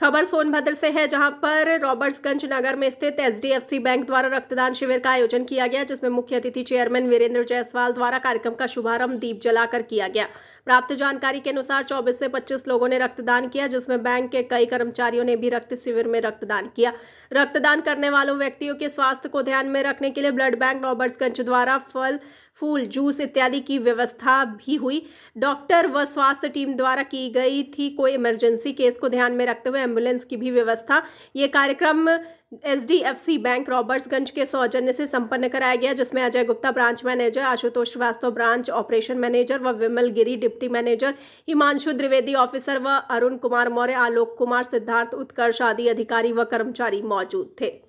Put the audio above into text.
खबर सोनभद्र से है जहां पर रॉबर्ट्सगंज नगर में स्थित एचडीएफसी बैंक द्वारा रक्तदान शिविर का आयोजन किया गया जिसमें मुख्य अतिथि चेयरमैन वीरेंद्र जायसवाल द्वारा कार्यक्रम का शुभारंभ दीप जलाकर किया गया प्राप्त जानकारी के अनुसार 24 से 25 लोगों ने रक्तदान किया जिसमें बैंक के कई कर्मचारियों ने भी रक्त शिविर में रक्तदान किया रक्तदान करने वालों व्यक्तियों के स्वास्थ्य को ध्यान में रखने के लिए ब्लड बैंक रॉबर्ट्सगंज द्वारा फल फूल जूस इत्यादि की व्यवस्था भी हुई डॉक्टर व स्वास्थ्य टीम द्वारा की गई थी कोई इमरजेंसी केस को ध्यान में रखते हुए एम्बुलेंस की भी व्यवस्था ये कार्यक्रम एसडीएफसी बैंक रॉबर्ट्सगंज के सौजन्य से संपन्न कराया गया जिसमें Ajay Gupta branch manager Ashutosh Srivastava branch operation manager व Vimal Giri deputy manager Himanshu Dwivedi officer व अरुण कुमार मौर्य आलोक कुमार सिद्धार्थ उत्कर्ष आदि अधिकारी व कर्मचारी मौजूद थे